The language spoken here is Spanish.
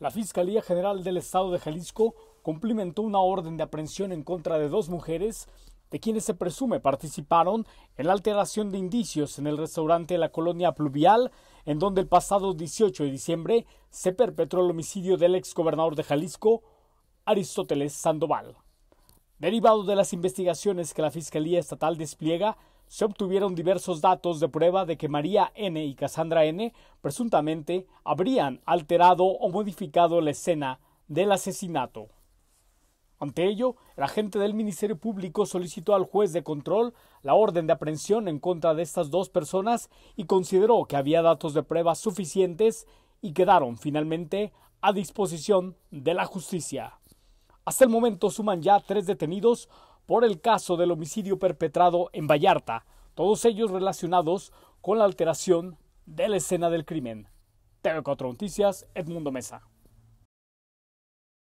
La Fiscalía General del Estado de Jalisco cumplimentó una orden de aprehensión en contra de dos mujeres de quienes se presume participaron en la alteración de indicios en el restaurante La Colonia Pluvial, en donde el pasado 18 de diciembre se perpetró el homicidio del ex gobernador de Jalisco, Aristóteles Sandoval. Derivado de las investigaciones que la Fiscalía Estatal despliega, se obtuvieron diversos datos de prueba de que María N y Cassandra N presuntamente habrían alterado o modificado la escena del asesinato. Ante ello, el agente del Ministerio Público solicitó al juez de control la orden de aprehensión en contra de estas dos personas y consideró que había datos de prueba suficientes y quedaron finalmente a disposición de la justicia. Hasta el momento suman ya tres detenidos por el caso del homicidio perpetrado en Vallarta, todos ellos relacionados con la alteración de la escena del crimen. TV4 Noticias, Edmundo Mesa.